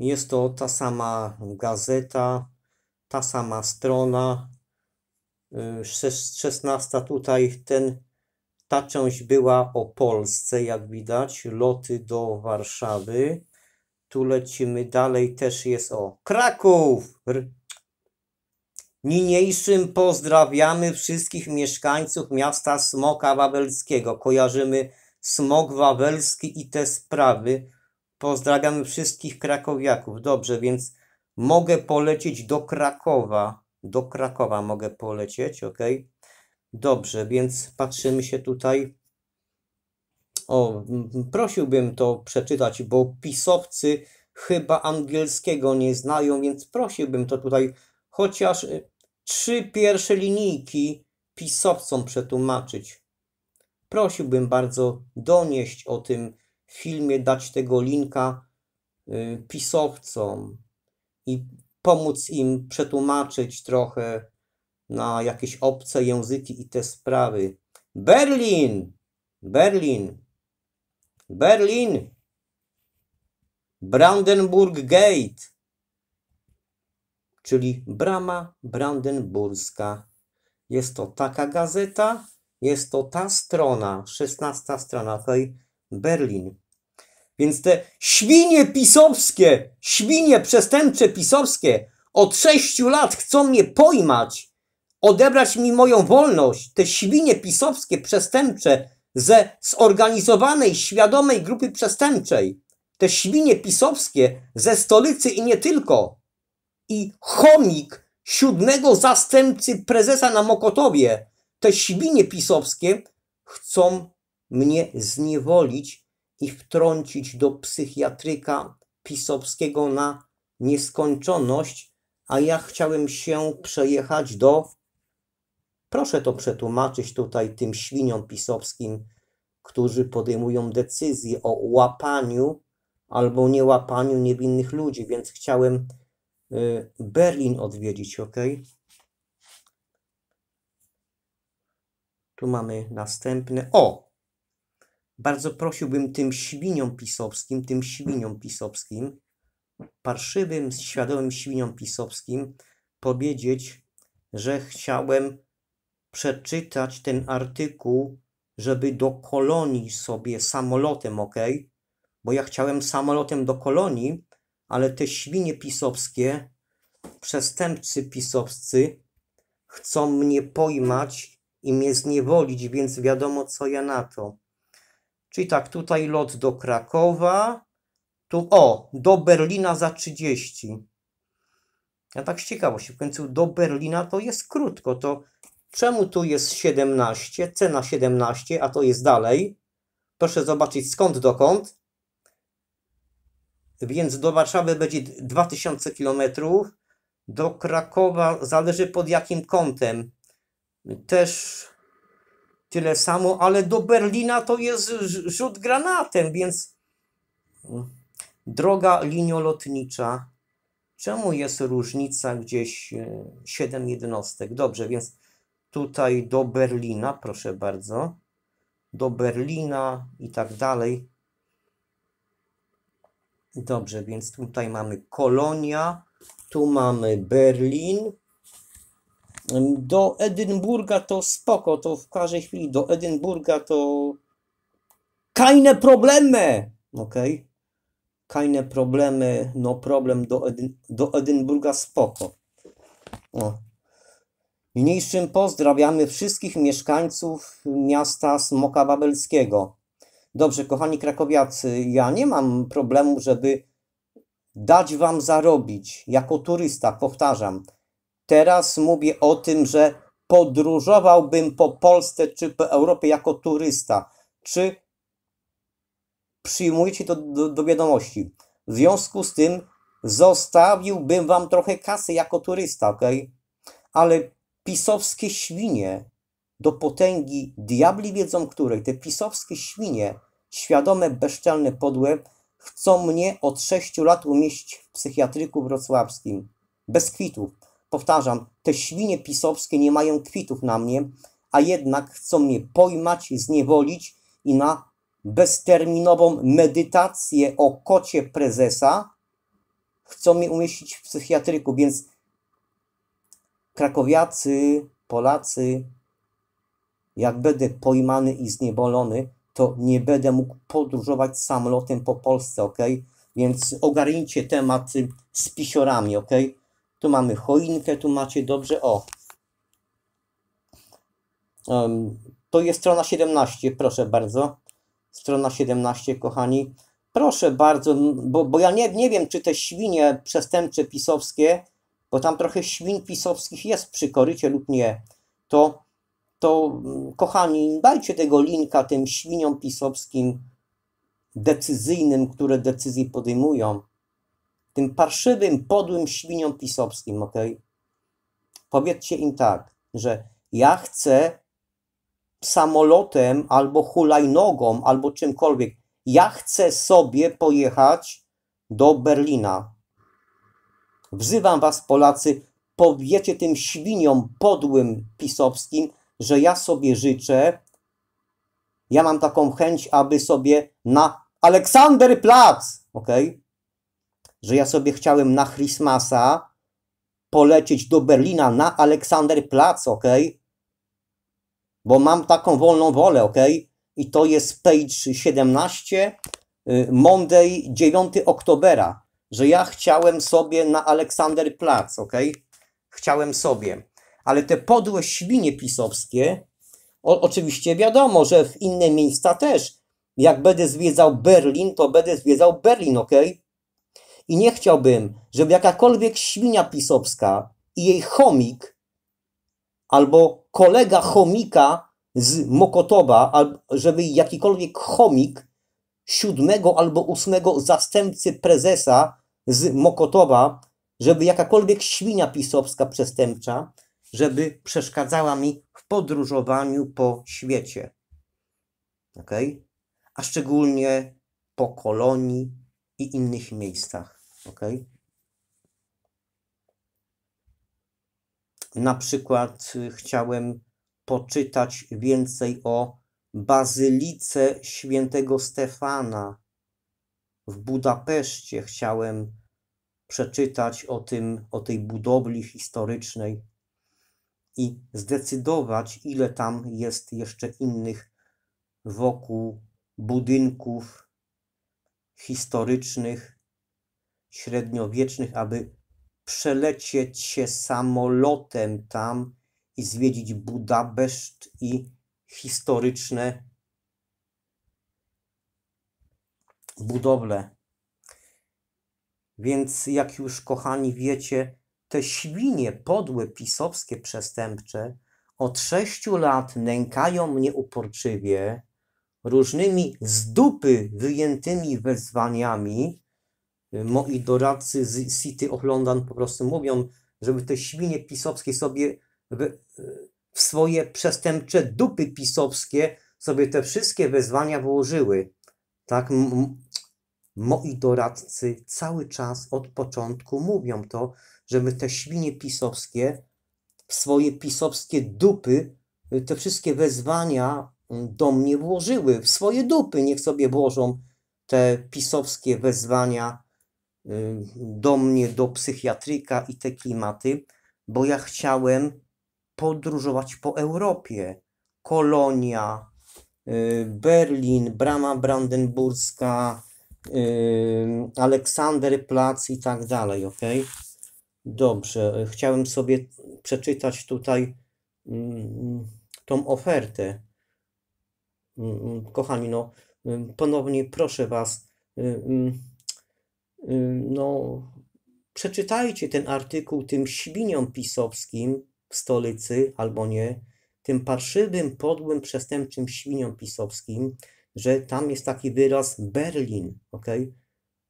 Jest to ta sama gazeta, ta sama strona. 16 y, tutaj ten, ta część była o Polsce, jak widać, loty do Warszawy. Tu lecimy dalej, też jest o Kraków. Niniejszym pozdrawiamy wszystkich mieszkańców miasta Smoka Wawelskiego. Kojarzymy Smok Wawelski i te sprawy. Pozdrawiam wszystkich krakowiaków. Dobrze, więc mogę polecieć do Krakowa. Do Krakowa mogę polecieć, ok? Dobrze, więc patrzymy się tutaj. O, prosiłbym to przeczytać, bo pisowcy chyba angielskiego nie znają, więc prosiłbym to tutaj chociaż y, trzy pierwsze linijki pisowcom przetłumaczyć. Prosiłbym bardzo donieść o tym filmie, dać tego linka y, pisowcom i pomóc im przetłumaczyć trochę na jakieś obce języki i te sprawy. Berlin! Berlin! Berlin! Brandenburg Gate, czyli Brama Brandenburska. Jest to taka gazeta, jest to ta strona, 16 strona tej Berlin. Więc te świnie pisowskie, świnie przestępcze pisowskie od sześciu lat chcą mnie pojmać, odebrać mi moją wolność. Te świnie pisowskie, przestępcze ze zorganizowanej, świadomej grupy przestępczej. Te świnie pisowskie ze stolicy i nie tylko. I chomik siódmego zastępcy prezesa na Mokotowie. Te świnie pisowskie chcą mnie zniewolić i wtrącić do psychiatryka pisowskiego na nieskończoność, a ja chciałem się przejechać do. Proszę to przetłumaczyć tutaj tym świniom pisowskim, którzy podejmują decyzje o łapaniu albo niełapaniu niewinnych ludzi, więc chciałem y, Berlin odwiedzić, ok? Tu mamy następne. O! Bardzo prosiłbym tym świniom pisowskim, tym świniom pisowskim, parszywym, świadomym świniom pisowskim powiedzieć, że chciałem przeczytać ten artykuł, żeby do kolonii sobie samolotem, ok? Bo ja chciałem samolotem do kolonii, ale te świnie pisowskie, przestępcy pisowscy chcą mnie pojmać i mnie zniewolić, więc wiadomo co ja na to. Czyli tak, tutaj lot do Krakowa. Tu, o, do Berlina za 30. Ja tak z ciekawości, w końcu do Berlina to jest krótko, to czemu tu jest 17, cena 17, a to jest dalej? Proszę zobaczyć skąd dokąd. Więc do Warszawy będzie 2000 km, do Krakowa zależy pod jakim kątem. Też tyle samo, ale do Berlina to jest rzut granatem, więc mm, droga liniolotnicza, czemu jest różnica gdzieś 7 e, jednostek? Dobrze, więc tutaj do Berlina, proszę bardzo, do Berlina i tak dalej. Dobrze, więc tutaj mamy Kolonia, tu mamy Berlin, do Edynburga to spoko, to w każdej chwili do Edynburga to kajne problemy, okej? Okay? Kajne problemy, no problem do, Edyn do Edynburga spoko. O. pozdrawiamy wszystkich mieszkańców miasta Smoka Babelskiego. Dobrze, kochani krakowiacy, ja nie mam problemu, żeby dać wam zarobić jako turysta, powtarzam. Teraz mówię o tym, że podróżowałbym po Polsce czy po Europie jako turysta. Czy przyjmujecie to do, do wiadomości? W związku z tym zostawiłbym wam trochę kasy jako turysta, ok? Ale pisowskie świnie do potęgi diabli wiedzą której, te pisowskie świnie, świadome, bezczelne, podłe, chcą mnie od 6 lat umieścić w psychiatryku wrocławskim. Bez kwitów Powtarzam, te świnie pisowskie nie mają kwitów na mnie, a jednak chcą mnie pojmać, zniewolić i na bezterminową medytację o kocie prezesa chcą mnie umieścić w psychiatryku, więc krakowiacy, Polacy, jak będę pojmany i zniewolony, to nie będę mógł podróżować samolotem po Polsce, ok? Więc ogarnijcie temat z pisiorami, ok? Tu mamy choinkę, tu macie dobrze, o. Um, to jest strona 17, proszę bardzo. Strona 17, kochani. Proszę bardzo, bo, bo ja nie, nie wiem, czy te świnie przestępcze pisowskie, bo tam trochę świn pisowskich jest przy korycie lub nie, to, to kochani, dajcie tego linka tym świniom pisowskim decyzyjnym, które decyzje podejmują tym parszywym, podłym świniom pisowskim, ok? Powiedzcie im tak, że ja chcę samolotem albo hulajnogą, albo czymkolwiek. Ja chcę sobie pojechać do Berlina. Wzywam was, Polacy, powiecie tym świniom podłym pisowskim, że ja sobie życzę, ja mam taką chęć, aby sobie na Aleksanderplatz, ok? że ja sobie chciałem na Christmasa polecieć do Berlina na Aleksanderplatz, ok? Bo mam taką wolną wolę, ok? I to jest page 17, y, Monday 9 oktobera, że ja chciałem sobie na Aleksanderplatz, ok? Chciałem sobie. Ale te podłe świnie pisowskie, o, oczywiście wiadomo, że w inne miejsca też. Jak będę zwiedzał Berlin, to będę zwiedzał Berlin, ok? I nie chciałbym, żeby jakakolwiek świnia pisowska i jej chomik albo kolega chomika z Mokotowa, żeby jakikolwiek chomik siódmego albo ósmego zastępcy prezesa z Mokotowa, żeby jakakolwiek świnia pisowska przestępcza, żeby przeszkadzała mi w podróżowaniu po świecie. Okay? A szczególnie po kolonii i innych miejscach ok? Na przykład y, chciałem poczytać więcej o Bazylice Świętego Stefana w Budapeszcie. Chciałem przeczytać o, tym, o tej budowli historycznej i zdecydować, ile tam jest jeszcze innych wokół budynków historycznych średniowiecznych, aby przelecieć się samolotem tam i zwiedzić Budapeszt i historyczne budowle. Więc jak już kochani wiecie, te świnie podłe pisowskie przestępcze od sześciu lat nękają mnie uporczywie różnymi z dupy wyjętymi wezwaniami, moi doradcy z City of London po prostu mówią, żeby te świnie pisowskie sobie w, w swoje przestępcze dupy pisowskie sobie te wszystkie wezwania włożyły. Tak, moi doradcy cały czas od początku mówią to, żeby te świnie pisowskie w swoje pisowskie dupy y, te wszystkie wezwania mm, do mnie włożyły, w swoje dupy niech sobie włożą te pisowskie wezwania do mnie, do psychiatryka i te klimaty, bo ja chciałem podróżować po Europie. Kolonia, y, Berlin, Brama Brandenburska, y, Aleksanderplatz i tak dalej, ok? Dobrze, y, chciałem sobie przeczytać tutaj mm, mm, tą ofertę. Mm, kochani, no, ponownie proszę Was, no, przeczytajcie ten artykuł tym świniom pisowskim w stolicy, albo nie, tym parszywym, podłym, przestępczym świniom pisowskim, że tam jest taki wyraz Berlin, ok?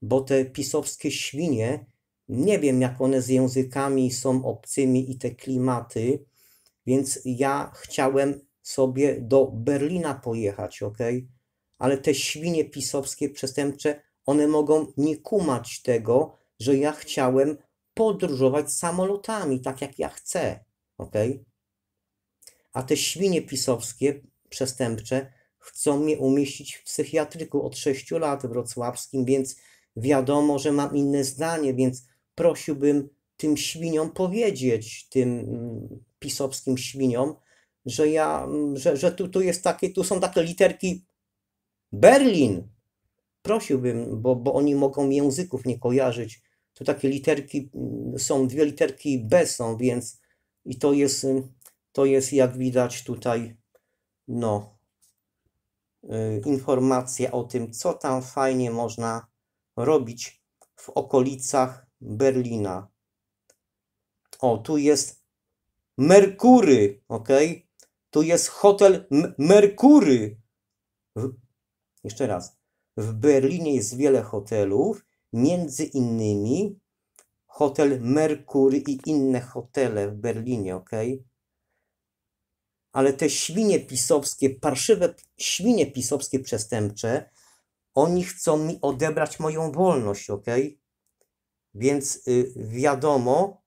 Bo te pisowskie świnie, nie wiem jak one z językami są obcymi i te klimaty, więc ja chciałem sobie do Berlina pojechać, ok? Ale te świnie pisowskie, przestępcze, one mogą nie kumać tego, że ja chciałem podróżować samolotami, tak jak ja chcę. ok? A te świnie pisowskie, przestępcze, chcą mnie umieścić w psychiatryku od 6 lat wrocławskim, więc wiadomo, że mam inne zdanie, więc prosiłbym tym świniom powiedzieć, tym mm, pisowskim świniom, że ja, mm, że, że tu, tu jest takie, tu są takie literki Berlin, prosiłbym, bo, bo oni mogą języków nie kojarzyć. To takie literki, mm, są dwie literki B są, więc i to jest, y, to jest jak widać tutaj, no, y, informacja o tym, co tam fajnie można robić w okolicach Berlina. O, tu jest Merkury, ok? Tu jest hotel M Merkury. Jeszcze raz. W Berlinie jest wiele hotelów, między innymi hotel Mercury i inne hotele w Berlinie, ok? Ale te świnie pisowskie, parszywe świnie pisowskie przestępcze, oni chcą mi odebrać moją wolność, ok? Więc y, wiadomo,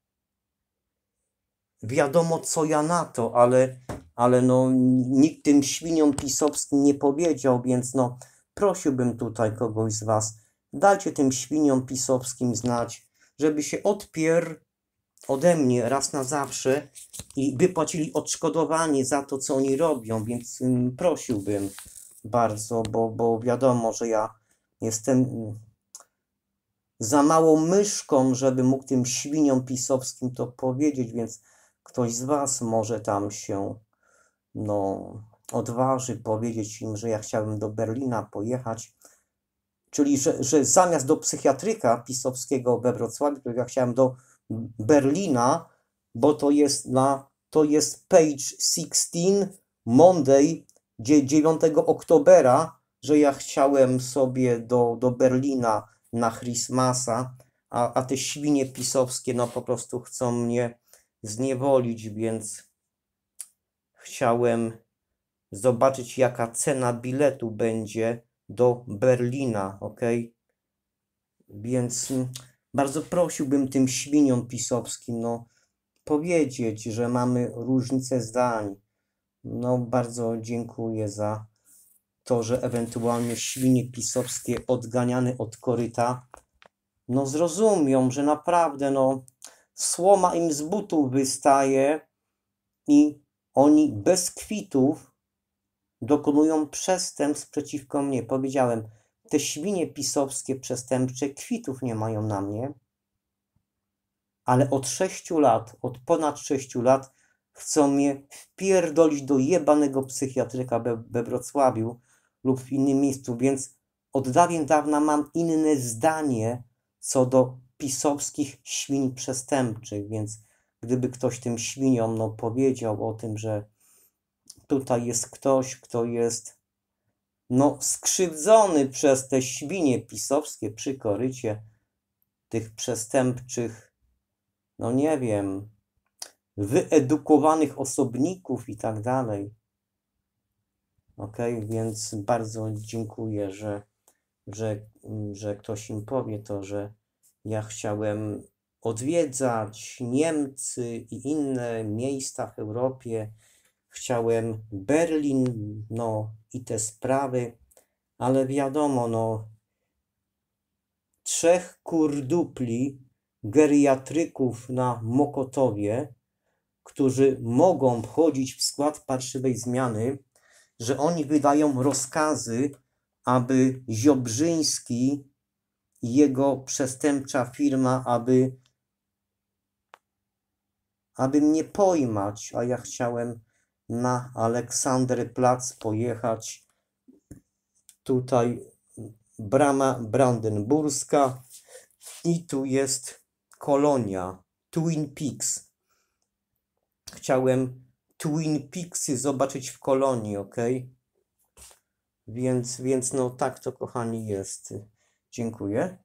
wiadomo co ja na to, ale, ale no, nikt tym świniom pisowskim nie powiedział, więc no, Prosiłbym tutaj kogoś z Was, dajcie tym świniom pisowskim znać, żeby się odpier ode mnie raz na zawsze i wypłacili odszkodowanie za to, co oni robią, więc um, prosiłbym bardzo, bo, bo wiadomo, że ja jestem mm, za małą myszką, żeby mógł tym świniom pisowskim to powiedzieć, więc ktoś z Was może tam się no, odważy powiedzieć im, że ja chciałem do Berlina pojechać, czyli że, że zamiast do psychiatryka pisowskiego we Wrocławiu, to ja chciałem do Berlina, bo to jest na, to jest page 16, Monday, 9 oktobera, że ja chciałem sobie do, do Berlina na Christmasa, a, a te świnie pisowskie no po prostu chcą mnie zniewolić, więc chciałem zobaczyć jaka cena biletu będzie do Berlina, ok? Więc mm, bardzo prosiłbym tym świniom pisowskim, no, powiedzieć, że mamy różnicę zdań. No, bardzo dziękuję za to, że ewentualnie świnie pisowskie odganiane od koryta, no zrozumią, że naprawdę, no, słoma im z butów wystaje i oni bez kwitów dokonują przestępstw przeciwko mnie. Powiedziałem, te świnie pisowskie przestępcze kwitów nie mają na mnie, ale od sześciu lat, od ponad sześciu lat chcą mnie wpierdolić do jebanego psychiatryka we, we Wrocławiu lub w innym miejscu, więc od dawien dawna mam inne zdanie co do pisowskich świń przestępczych, więc gdyby ktoś tym świniom no, powiedział o tym, że tutaj jest ktoś, kto jest no, skrzywdzony przez te świnie pisowskie przy korycie tych przestępczych, no nie wiem, wyedukowanych osobników i tak dalej. Ok, więc bardzo dziękuję, że, że, że ktoś im powie to, że ja chciałem odwiedzać Niemcy i inne miejsca w Europie, chciałem Berlin, no i te sprawy, ale wiadomo, no trzech kurdupli geriatryków na Mokotowie, którzy mogą wchodzić w skład parszywej zmiany, że oni wydają rozkazy, aby Ziobrzyński i jego przestępcza firma, aby, aby mnie pojmać, a ja chciałem na plac pojechać. Tutaj brama brandenburska i tu jest kolonia Twin Peaks. Chciałem Twin Peaksy zobaczyć w kolonii, ok? Więc, więc no tak to kochani jest. Dziękuję.